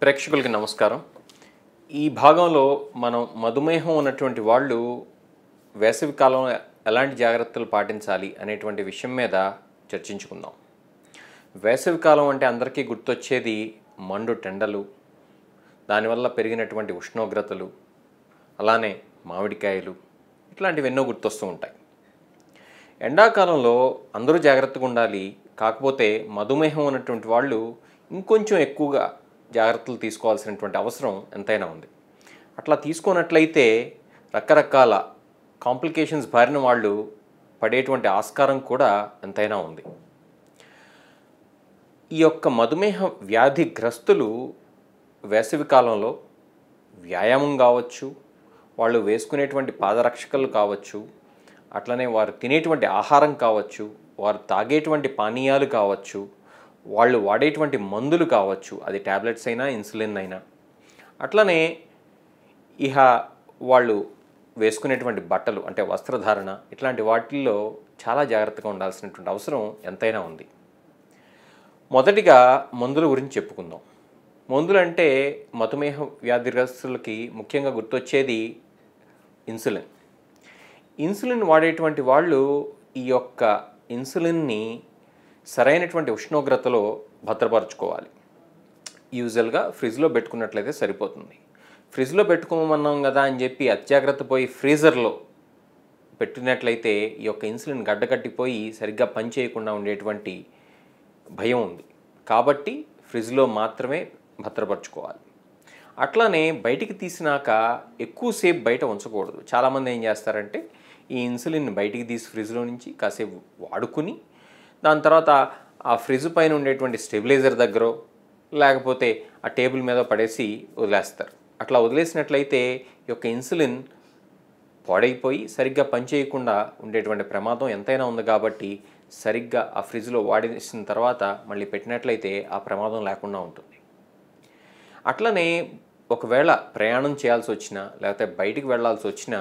ప్రేక్షకులకి నమస్కారం ఈ భాగంలో మనం మధుమేహం ఉన్నటువంటి వాళ్ళు వేసవి కాలంలో ఎలాంటి జాగ్రత్తలు పాటించాలి అనేటువంటి విషయం మీద చర్చించుకుందాం వేసవి కాలం అంటే అందరికీ గుర్తొచ్చేది మండు టెండలు దానివల్ల పెరిగినటువంటి ఉష్ణోగ్రతలు అలానే మామిడికాయలు ఇట్లాంటివి ఎన్నో గుర్తొస్తూ ఉంటాయి ఎండాకాలంలో అందరూ జాగ్రత్తగా ఉండాలి కాకపోతే మధుమేహం ఉన్నటువంటి వాళ్ళు ఇంకొంచెం ఎక్కువగా జాగ్రత్తలు తీసుకోవాల్సినటువంటి అవసరం ఎంతైనా ఉంది అట్లా తీసుకున్నట్లయితే రకరకాల కాంప్లికేషన్స్ బారిన వాళ్ళు పడేటువంటి ఆస్కారం కూడా ఎంతైనా ఉంది ఈ యొక్క మధుమేహ వ్యాధి గ్రస్తులు వేసవి కాలంలో వ్యాయామం కావచ్చు వాళ్ళు వేసుకునేటువంటి పాదరక్షకలు కావచ్చు అట్లనే వారు తినేటువంటి ఆహారం కావచ్చు వారు తాగేటువంటి పానీయాలు కావచ్చు వాళ్ళు వాడేటువంటి మందులు కావచ్చు అది ట్యాబ్లెట్స్ అయినా ఇన్సులిన్ అయినా అట్లనే ఇహ వాళ్ళు వేసుకునేటువంటి బట్టలు అంటే వస్త్రధారణ ఇట్లాంటి వాటిల్లో చాలా జాగ్రత్తగా ఉండాల్సినటువంటి అవసరం ఎంతైనా ఉంది మొదటిగా మందుల గురించి చెప్పుకుందాం మందులు అంటే మధుమేహ వ్యాధిగ్రస్తులకి ముఖ్యంగా గుర్తొచ్చేది ఇన్సులిన్ ఇన్సులిన్ వాడేటువంటి వాళ్ళు ఈ యొక్క ఇన్సులిన్ని సరైనటువంటి ఉష్ణోగ్రతలో భద్రపరచుకోవాలి యూజువల్గా ఫ్రిడ్జ్లో పెట్టుకున్నట్లయితే సరిపోతుంది ఫ్రిడ్జ్లో పెట్టుకోమన్నాం కదా అని చెప్పి అత్యాగ్రత్త పోయి ఫ్రీజర్లో పెట్టినట్లయితే ఈ యొక్క ఇన్సులిన్ గడ్డకట్టిపోయి సరిగ్గా పనిచేయకుండా ఉండేటువంటి భయం ఉంది కాబట్టి ఫ్రిడ్జ్లో మాత్రమే భద్రపరచుకోవాలి అట్లానే బయటికి తీసినాక ఎక్కువసేపు బయట ఉంచకూడదు చాలామంది ఏం చేస్తారంటే ఈ ఇన్సులిన్ బయటికి తీసి ఫ్రిడ్జ్లో నుంచి కాసేపు వాడుకుని దాని తర్వాత ఆ ఫ్రిడ్జ్ పైన ఉండేటువంటి స్టెబిలైజర్ దగ్గర లేకపోతే ఆ టేబుల్ మీద పడేసి వదిలేస్తారు అట్లా వదిలేసినట్లయితే ఈ యొక్క ఇన్సులిన్ పాడైపోయి సరిగ్గా పనిచేయకుండా ఉండేటువంటి ప్రమాదం ఎంతైనా ఉంది కాబట్టి సరిగ్గా ఆ ఫ్రిడ్జ్లో వాడేసిన తర్వాత మళ్ళీ పెట్టినట్లయితే ఆ ప్రమాదం లేకుండా ఉంటుంది అట్లనే ఒకవేళ ప్రయాణం చేయాల్సి వచ్చినా లేకపోతే బయటికి వెళ్లాల్సి వచ్చినా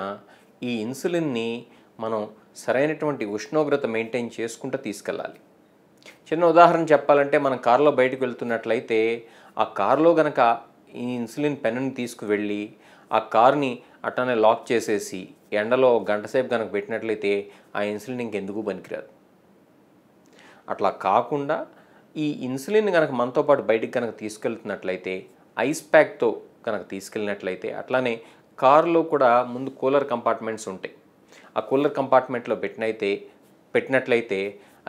ఈ ఇన్సులిన్ని మనం సరైనటువంటి ఉష్ణోగ్రత మెయింటైన్ చేసుకుంటూ తీసుకెళ్ళాలి చిన్న ఉదాహరణ చెప్పాలంటే మనం కారులో బయటకు వెళ్తున్నట్లయితే ఆ కారులో గనక ఈ ఇన్సులిన్ పెన్నుని తీసుకువెళ్ళి ఆ కార్ని అట్టనే లాక్ చేసేసి ఎండలో గంటసేపు కనుక పెట్టినట్లయితే ఆ ఇన్సులిన్ ఇంకెందుకు పనికిరాదు అట్లా కాకుండా ఈ ఇన్సులిన్ కనుక మనతో పాటు బయటికి కనుక తీసుకెళ్తున్నట్లయితే ఐస్ ప్యాక్తో కనుక తీసుకెళ్ళినట్లయితే అట్లానే కారులో కూడా ముందు కూలర్ కంపార్ట్మెంట్స్ ఉంటాయి ఆ కూలర్ కంపార్ట్మెంట్లో పెట్టినైతే పెట్టినట్లయితే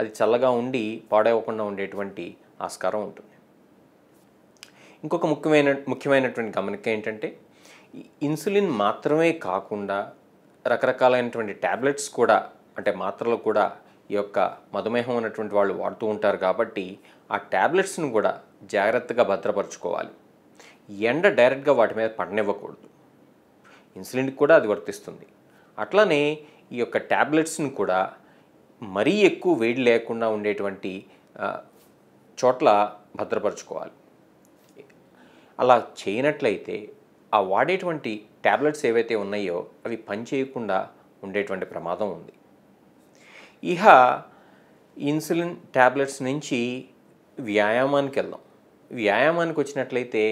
అది చల్లగా ఉండి పాడవకుండా ఉండేటువంటి ఆస్కారం ఉంటుంది ఇంకొక ముఖ్యమైన ముఖ్యమైనటువంటి గమనిక ఏంటంటే ఇన్సులిన్ మాత్రమే కాకుండా రకరకాలైనటువంటి ట్యాబ్లెట్స్ కూడా అంటే మాత్రలు కూడా ఈ యొక్క మధుమేహం ఉన్నటువంటి వాళ్ళు వాడుతూ ఉంటారు కాబట్టి ఆ ట్యాబ్లెట్స్ను కూడా జాగ్రత్తగా భద్రపరచుకోవాలి ఎండ డైరెక్ట్గా వాటి మీద పడనివ్వకూడదు ఇన్సులిన్కి కూడా అది వర్తిస్తుంది అట్లానే ఈ యొక్క ట్యాబ్లెట్స్ని కూడా మరీ ఎక్కువ వేడి లేకుండా ఉండేటువంటి చోట్ల భద్రపరచుకోవాలి అలా చేయనట్లయితే ఆ వాడేటువంటి ట్యాబ్లెట్స్ ఏవైతే ఉన్నాయో అవి పనిచేయకుండా ఉండేటువంటి ప్రమాదం ఉంది ఇహ ఇన్సులిన్ ట్యాబ్లెట్స్ నుంచి వ్యాయామానికి వెళ్దాం వ్యాయామానికి వచ్చినట్లయితే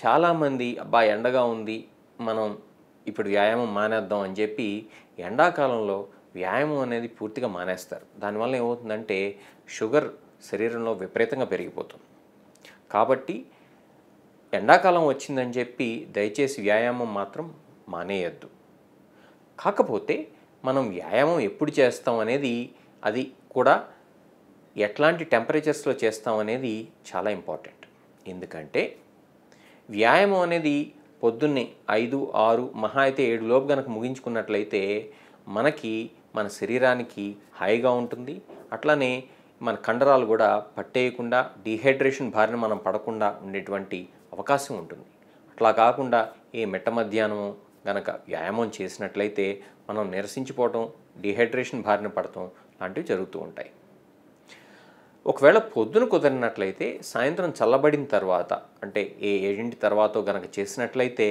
చాలామంది అబ్బా ఎండగా ఉంది మనం ఇప్పుడు వ్యాయామం మానేద్దాం అని చెప్పి ఎండాకాలంలో వ్యాయామం అనేది పూర్తిగా మానేస్తారు దానివల్ల ఏమవుతుందంటే షుగర్ శరీరంలో విపరీతంగా పెరిగిపోతుంది కాబట్టి ఎండాకాలం వచ్చిందని చెప్పి దయచేసి వ్యాయామం మాత్రం మానేయద్దు కాకపోతే మనం వ్యాయామం ఎప్పుడు చేస్తాం అనేది అది కూడా ఎట్లాంటి టెంపరేచర్స్లో చేస్తాం అనేది చాలా ఇంపార్టెంట్ ఎందుకంటే వ్యాయామం అనేది పొద్దున్నే ఐదు ఆరు మహా అయితే ఏడులోపు గనక ముగించుకున్నట్లయితే మనకి మన శరీరానికి హాయిగా ఉంటుంది అట్లానే మన కండరాలు కూడా పట్టేయకుండా డీహైడ్రేషన్ బారిన మనం పడకుండా ఉండేటువంటి అవకాశం ఉంటుంది అట్లా కాకుండా ఏ మెట్ట మధ్యాహ్నం గనక వ్యాయామం చేసినట్లయితే మనం నిరసించిపోవటం డీహైడ్రేషన్ బారిన పడటం లాంటివి జరుగుతూ ఉంటాయి ఒకవేళ పొద్దున కుదిరినట్లయితే సాయంత్రం చల్లబడిన తర్వాత అంటే ఏ ఏడింటి తర్వాత గనక చేసినట్లయితే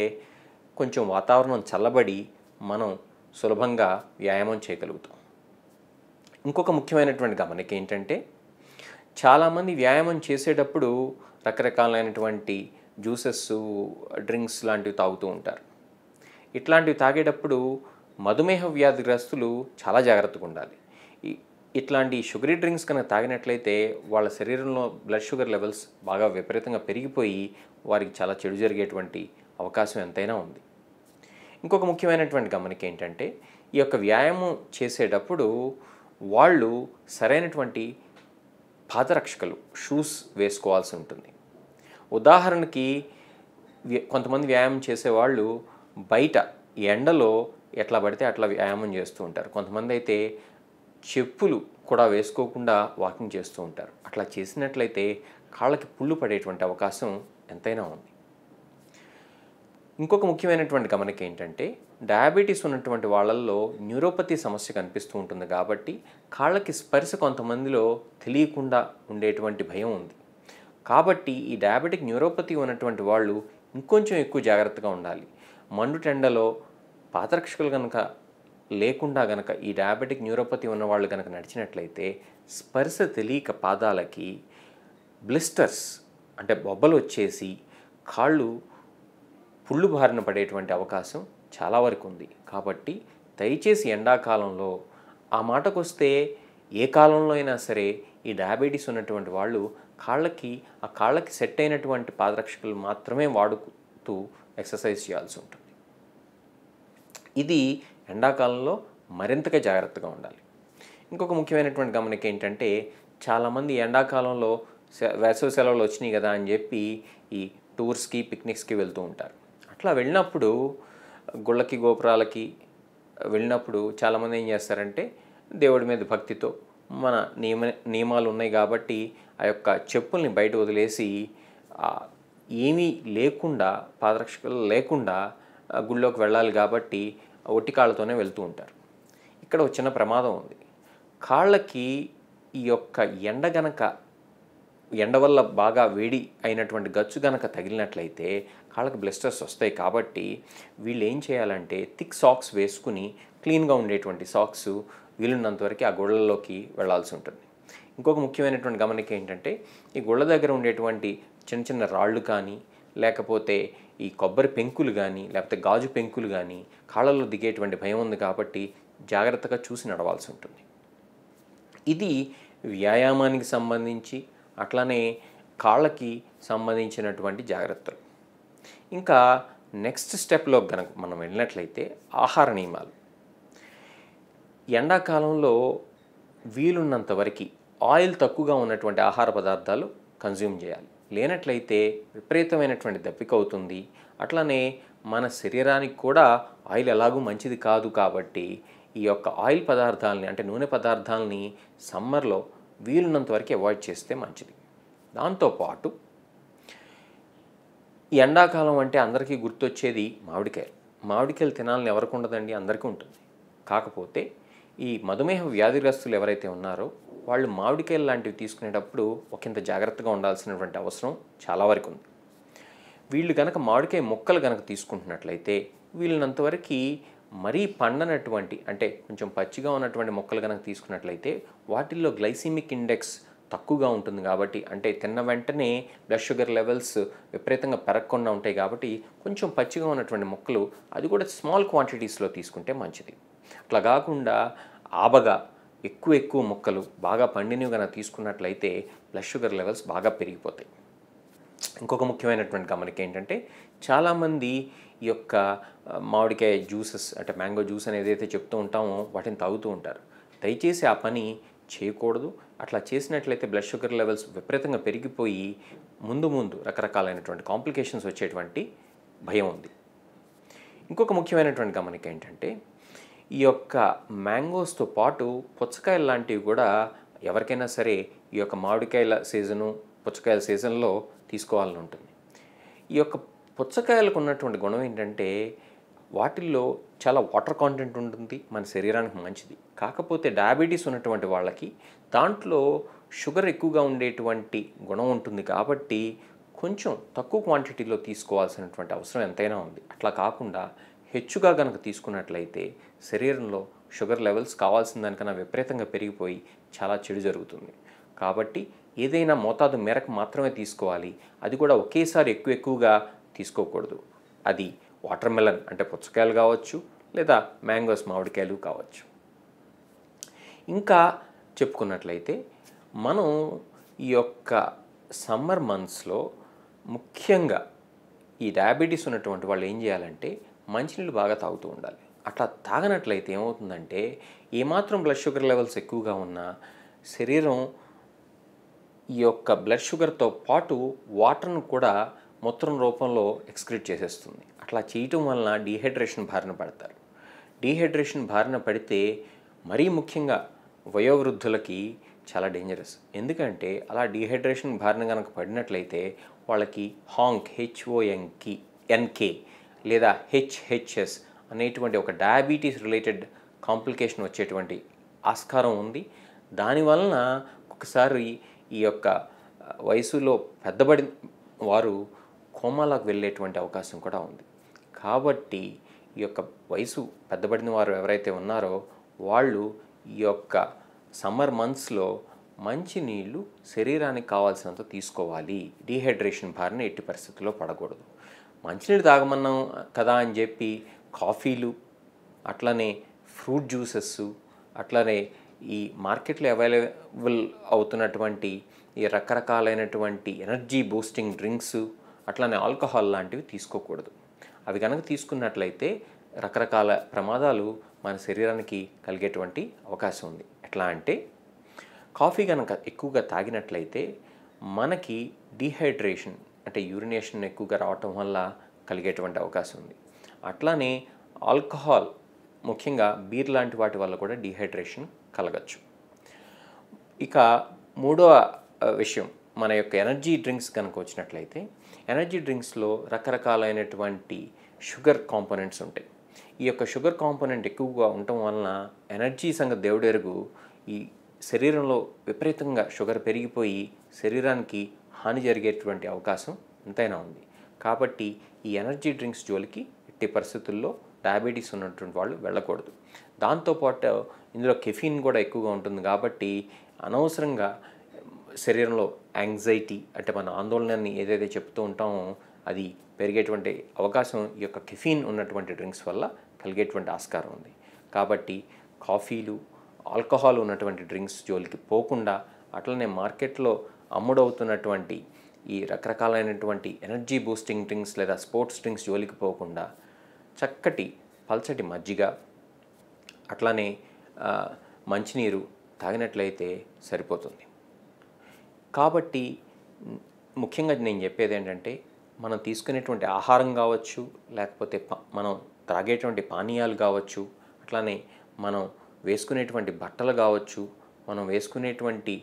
కొంచెం వాతావరణం చల్లబడి మనం సులభంగా వ్యాయామం చేయగలుగుతాం ఇంకొక ముఖ్యమైనటువంటి గమనిక ఏంటంటే చాలామంది వ్యాయామం చేసేటప్పుడు రకరకాలైనటువంటి జ్యూసెస్ డ్రింక్స్ లాంటివి తాగుతూ ఉంటారు ఇట్లాంటివి తాగేటప్పుడు మధుమేహ వ్యాధిగ్రస్తులు చాలా జాగ్రత్తగా ఉండాలి ఇట్లాంటి షుగరీ డ్రింక్స్ కనుక తాగినట్లయితే వాళ్ళ శరీరంలో బ్లడ్ షుగర్ లెవెల్స్ బాగా విపరీతంగా పెరిగిపోయి వారికి చాలా చెడు జరిగేటువంటి అవకాశం ఎంతైనా ఉంది ఇంకొక ముఖ్యమైనటువంటి గమనిక ఏంటంటే ఈ యొక్క వ్యాయామం చేసేటప్పుడు వాళ్ళు సరైనటువంటి పాదరక్షకలు షూస్ వేసుకోవాల్సి ఉంటుంది ఉదాహరణకి కొంతమంది వ్యాయామం చేసేవాళ్ళు బయట ఎండలో ఎట్లా పడితే అట్లా వ్యాయామం చేస్తూ ఉంటారు కొంతమంది అయితే చెప్పులు కూడా వేసుకోకుండా వాకింగ్ చేస్తూ ఉంటారు అట్లా చేసినట్లయితే కాళ్ళకి పుళ్ళు పడేటువంటి అవకాశం ఎంతైనా ఉంది ఇంకొక ముఖ్యమైనటువంటి గమనిక ఏంటంటే డయాబెటీస్ ఉన్నటువంటి వాళ్ళల్లో న్యూరోపతి సమస్య కనిపిస్తూ ఉంటుంది కాబట్టి కాళ్ళకి స్పర్శ కొంతమందిలో తెలియకుండా ఉండేటువంటి భయం ఉంది కాబట్టి ఈ డయాబెటిక్ న్యూరోపతి ఉన్నటువంటి వాళ్ళు ఇంకొంచెం ఎక్కువ జాగ్రత్తగా ఉండాలి మండు టెండలో పాత్రక్షకులు కనుక లేకుండా గనక ఈ డయాబెటిక్ న్యూరోపతి ఉన్న వాళ్ళు కనుక నడిచినట్లయితే స్పర్శ తెలియక పాదాలకి బ్లిస్టర్స్ అంటే బొబ్బలు వచ్చేసి కాళ్ళు పుళ్ళు బారిన పడేటువంటి అవకాశం చాలా వరకు ఉంది కాబట్టి దయచేసి ఎండాకాలంలో ఆ మాటకు వస్తే ఏ కాలంలో అయినా సరే ఈ డయాబెటీస్ ఉన్నటువంటి వాళ్ళు కాళ్ళకి ఆ కాళ్ళకి సెట్ అయినటువంటి పాదరక్షకులు మాత్రమే వాడుతూ ఎక్సర్సైజ్ చేయాల్సి ఉంటుంది ఇది ఎండాకాలంలో మరింతగా జాగ్రత్తగా ఉండాలి ఇంకొక ముఖ్యమైనటువంటి గమనిక ఏంటంటే చాలామంది ఎండాకాలంలో వేసవి సెలవులు వచ్చినాయి కదా అని చెప్పి ఈ టూర్స్కి పిక్నిక్స్కి వెళ్తూ ఉంటారు అట్లా వెళ్ళినప్పుడు గుళ్ళకి గోపురాలకి వెళ్ళినప్పుడు చాలామంది ఏం చేస్తారంటే దేవుడి మీద భక్తితో మన నియమ నియమాలు ఉన్నాయి కాబట్టి ఆ యొక్క చెప్పుల్ని బయట వదిలేసి ఏమీ లేకుండా పాదరక్షలు లేకుండా గుళ్ళోకి వెళ్ళాలి కాబట్టి ఒట్టి కాళ్ళతోనే వెళ్తూ ఉంటారు ఇక్కడ ఒక చిన్న ప్రమాదం ఉంది కాళ్ళకి ఈ యొక్క ఎండ గనక ఎండ వల్ల బాగా వేడి అయినటువంటి గచ్చు గనక తగిలినట్లయితే కాళ్ళకి బ్లిస్టర్స్ వస్తాయి కాబట్టి వీళ్ళు ఏం చేయాలంటే థిక్ సాక్స్ వేసుకుని క్లీన్గా ఉండేటువంటి సాక్స్ వీలున్నంతవరకు ఆ గోళ్ళలోకి వెళ్లాల్సి ఉంటుంది ఇంకొక ముఖ్యమైనటువంటి గమనిక ఏంటంటే ఈ గోళ్ళ దగ్గర ఉండేటువంటి చిన్న చిన్న రాళ్ళు కానీ లేకపోతే ఈ కొబ్బరి పెంకులు కానీ లేకపోతే గాజు పెంకులు కానీ కాళ్ళలో దిగేటువంటి భయం ఉంది కాబట్టి జాగ్రత్తగా చూసి నడవాల్సి ఉంటుంది ఇది వ్యాయామానికి సంబంధించి అట్లానే కాళ్ళకి సంబంధించినటువంటి జాగ్రత్తలు ఇంకా నెక్స్ట్ స్టెప్లో కనుక మనం వెళ్ళినట్లయితే ఆహార నియమాలు ఎండాకాలంలో వీలున్నంత వరకు ఆయిల్ తక్కువగా ఉన్నటువంటి ఆహార పదార్థాలు కన్జ్యూమ్ చేయాలి లేనట్లయితే విపరీతమైనటువంటి దప్పిక అవుతుంది అట్లనే మన శరీరానికి కూడా ఆయిల్ ఎలాగూ మంచిది కాదు కాబట్టి ఈ యొక్క ఆయిల్ పదార్థాలని అంటే నూనె పదార్థాలని సమ్మర్లో వీలున్నంత వరకు అవాయిడ్ చేస్తే మంచిది దాంతోపాటు ఈ ఎండాకాలం అంటే అందరికీ గుర్తొచ్చేది మామిడికాయలు మామిడికాయలు తినాలని ఎవరికి ఉండదండి అందరికీ ఉంటుంది కాకపోతే ఈ మధుమేహ వ్యాధిగ్రస్తులు ఎవరైతే ఉన్నారో వాళ్ళు మామిడికాయలు లాంటివి తీసుకునేటప్పుడు ఒకంత జాగ్రత్తగా ఉండాల్సినటువంటి అవసరం చాలా వరకు ఉంది వీళ్ళు కనుక మామిడికాయ మొక్కలు కనుక తీసుకుంటున్నట్లయితే వీళ్ళనంతవరకు మరీ పండనటువంటి అంటే కొంచెం పచ్చిగా ఉన్నటువంటి మొక్కలు కనుక తీసుకున్నట్లయితే వాటిల్లో గ్లైసిమిక్ ఇండెక్స్ తక్కువగా ఉంటుంది కాబట్టి అంటే తిన్న వెంటనే బ్లడ్ షుగర్ లెవెల్స్ విపరీతంగా పెరగకుండా ఉంటాయి కాబట్టి కొంచెం పచ్చిగా ఉన్నటువంటి మొక్కలు అది కూడా స్మాల్ క్వాంటిటీస్లో తీసుకుంటే మంచిది అట్లా కాకుండా ఆబగా ఎక్కువ ఎక్కువ ముక్కలు బాగా పండినవి కనుక తీసుకున్నట్లయితే బ్లడ్ షుగర్ లెవెల్స్ బాగా పెరిగిపోతాయి ఇంకొక ముఖ్యమైనటువంటి గమనిక ఏంటంటే చాలామంది ఈ యొక్క మామిడికాయ జ్యూసెస్ అంటే మ్యాంగో జ్యూస్ అని ఏదైతే చెప్తూ ఉంటామో వాటిని తాగుతూ ఉంటారు దయచేసి ఆ పని చేయకూడదు అట్లా చేసినట్లయితే బ్లడ్ షుగర్ లెవెల్స్ విపరీతంగా పెరిగిపోయి ముందు ముందు రకరకాలైనటువంటి కాంప్లికేషన్స్ వచ్చేటువంటి భయం ఉంది ఇంకొక ముఖ్యమైనటువంటి గమనిక ఏంటంటే ఈ యొక్క మ్యాంగోస్తో పాటు పుచ్చకాయలు లాంటివి కూడా ఎవరికైనా సరే ఈ యొక్క మామిడికాయల సీజను పుచ్చకాయల సీజన్లో తీసుకోవాలని ఉంటుంది ఈ యొక్క పుచ్చకాయలకు ఉన్నటువంటి గుణం ఏంటంటే వాటిల్లో చాలా వాటర్ కాంటెంట్ ఉంటుంది మన శరీరానికి మంచిది కాకపోతే డయాబెటీస్ ఉన్నటువంటి వాళ్ళకి దాంట్లో షుగర్ ఎక్కువగా ఉండేటువంటి గుణం ఉంటుంది కాబట్టి కొంచెం తక్కువ క్వాంటిటీలో తీసుకోవాల్సినటువంటి అవసరం ఎంతైనా ఉంది అట్లా కాకుండా హెచ్చుగా కనుక తీసుకున్నట్లయితే శరీరంలో షుగర్ లెవెల్స్ కావాల్సిన దానికన్నా విపరీతంగా పెరిగిపోయి చాలా చెడు జరుగుతుంది కాబట్టి ఏదైనా మోతాదు మేరకు మాత్రమే తీసుకోవాలి అది కూడా ఒకేసారి ఎక్కువ ఎక్కువగా తీసుకోకూడదు అది వాటర్ మెలన్ అంటే పుచ్చకాయలు కావచ్చు లేదా మ్యాంగోస్ మామిడికాయలు కావచ్చు ఇంకా చెప్పుకున్నట్లయితే మనం ఈ యొక్క సమ్మర్ మంత్స్లో ముఖ్యంగా ఈ డయాబెటీస్ ఉన్నటువంటి వాళ్ళు ఏం చేయాలంటే మంచినీళ్ళు బాగా తాగుతూ ఉండాలి అట్లా తాగనట్లయితే ఏమవుతుందంటే ఏమాత్రం బ్లడ్ షుగర్ లెవెల్స్ ఎక్కువగా ఉన్నా శరీరం ఈ యొక్క బ్లడ్ షుగర్తో పాటు వాటర్ను కూడా మూత్రం రూపంలో ఎక్స్క్రీట్ చేసేస్తుంది అట్లా చేయటం వలన డీహైడ్రేషన్ బారిన పడతారు డీహైడ్రేషన్ బారిన పడితే మరీ ముఖ్యంగా వయోవృద్ధులకి చాలా డేంజరస్ ఎందుకంటే అలా డీహైడ్రేషన్ బారిన కనుక పడినట్లయితే వాళ్ళకి హాంక్ హెచ్ఓఎన్కి ఎన్కే లేదా హెచ్హెచ్ఎస్ అనేటువంటి ఒక డయాబెటీస్ రిలేటెడ్ కాంప్లికేషన్ వచ్చేటువంటి ఆస్కారం ఉంది దానివలన ఒకసారి ఈ యొక్క వయసులో పెద్దబడి వారు కోమాలకు వెళ్ళేటువంటి అవకాశం కూడా ఉంది కాబట్టి ఈ యొక్క వయసు పెద్దబడిన వారు ఎవరైతే ఉన్నారో వాళ్ళు ఈ యొక్క సమ్మర్ మంత్స్లో మంచి నీళ్లు శరీరానికి కావాల్సినంత తీసుకోవాలి డీహైడ్రేషన్ బారిన ఎట్టి పరిస్థితుల్లో పడకూడదు మంచినీళ్ళు తాగమన్నాం కదా అని చెప్పి కాఫీలు అట్లనే ఫ్రూట్ జ్యూసెస్ అట్లనే ఈ మార్కెట్లో అవైలబుల్ అవుతున్నటువంటి ఈ రకరకాలైనటువంటి ఎనర్జీ బూస్టింగ్ డ్రింక్స్ అట్లానే ఆల్కహాల్ లాంటివి తీసుకోకూడదు అవి కనుక తీసుకున్నట్లయితే రకరకాల ప్రమాదాలు మన శరీరానికి కలిగేటువంటి అవకాశం ఉంది ఎట్లా అంటే కాఫీ కనుక ఎక్కువగా తాగినట్లయితే మనకి డీహైడ్రేషన్ అంటే యూరినేషన్ ఎక్కువగా రావటం వల్ల కలిగేటువంటి అవకాశం ఉంది అట్లానే ఆల్కహాల్ ముఖ్యంగా బీర్ లాంటి వాటి వల్ల కూడా డిహైడ్రేషన్ కలగచ్చు ఇక మూడవ విషయం మన యొక్క ఎనర్జీ డ్రింక్స్ కనుక వచ్చినట్లయితే ఎనర్జీ డ్రింక్స్లో రకరకాలైనటువంటి షుగర్ కాంపోనెంట్స్ ఉంటాయి ఈ యొక్క షుగర్ కాంపోనెంట్ ఎక్కువగా ఉండటం వలన ఎనర్జీ సంగతి దేవుడెరుగు ఈ శరీరంలో విపరీతంగా షుగర్ పెరిగిపోయి శరీరానికి హాని జరిగేటువంటి అవకాశం ఎంతైనా ఉంది కాబట్టి ఈ ఎనర్జీ డ్రింక్స్ జోలికి ఎట్టి పరిస్థితుల్లో డయాబెటీస్ ఉన్నటువంటి వాళ్ళు వెళ్ళకూడదు దాంతోపాటు ఇందులో కెఫీన్ కూడా ఎక్కువగా ఉంటుంది కాబట్టి అనవసరంగా శరీరంలో యాంగ్జైటీ అంటే మన ఆందోళనని ఏదైతే చెప్తూ ఉంటామో అది పెరిగేటువంటి అవకాశం ఈ యొక్క కెఫీన్ ఉన్నటువంటి డ్రింక్స్ వల్ల కలిగేటువంటి ఆస్కారం ఉంది కాబట్టి కాఫీలు ఆల్కహాల్ ఉన్నటువంటి డ్రింక్స్ జోలికి పోకుండా అట్లనే మార్కెట్లో అమ్ముడవుతున్నటువంటి ఈ రకరకాలైనటువంటి ఎనర్జీ బూస్టింగ్ డ్రింక్స్ లేదా స్పోర్ట్స్ డ్రింక్స్ జోలికి పోకుండా చక్కటి పల్చటి మజ్జిగ అట్లానే మంచినీరు తాగినట్లయితే సరిపోతుంది కాబట్టి ముఖ్యంగా నేను చెప్పేది ఏంటంటే మనం తీసుకునేటువంటి ఆహారం కావచ్చు లేకపోతే మనం త్రాగేటువంటి పానీయాలు కావచ్చు అట్లానే మనం వేసుకునేటువంటి బట్టలు కావచ్చు మనం వేసుకునేటువంటి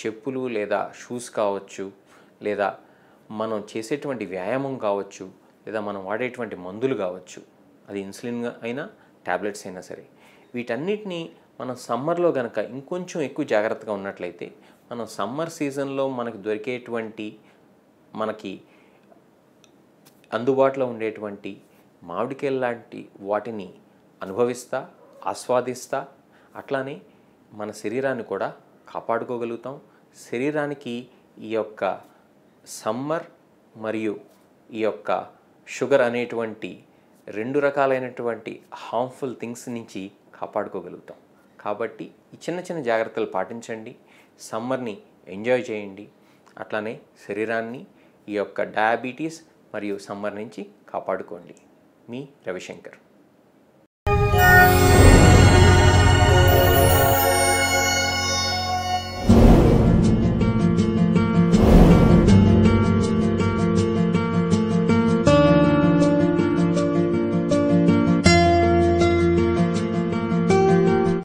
చెప్పులు లేదా షూస్ కావచ్చు లేదా మనం చేసేటువంటి వ్యాయామం కావచ్చు లేదా మనం వాడేటువంటి మందులు కావచ్చు అది ఇన్సులిన్ అయినా ట్యాబ్లెట్స్ అయినా సరే వీటన్నిటినీ మనం సమ్మర్లో కనుక ఇంకొంచెం ఎక్కువ జాగ్రత్తగా ఉన్నట్లయితే మనం సమ్మర్ సీజన్లో మనకు దొరికేటువంటి మనకి అందుబాటులో ఉండేటువంటి మామిడికాయలు లాంటి వాటిని అనుభవిస్తా ఆస్వాదిస్తా అట్లానే మన శరీరాన్ని కూడా కాపాడుకోగలుగుతాం శరీరానికి ఈ యొక్క సమ్మర్ మరియు ఈ యొక్క షుగర్ అనేటువంటి రెండు రకాలైనటువంటి హార్మ్ఫుల్ థింగ్స్ నుంచి కాపాడుకోగలుగుతాం కాబట్టి ఈ చిన్న చిన్న జాగ్రత్తలు పాటించండి సమ్మర్ని ఎంజాయ్ చేయండి అట్లానే శరీరాన్ని ఈ యొక్క డయాబెటీస్ మరియు సమ్మర్ నుంచి కాపాడుకోండి మీ రవిశంకర్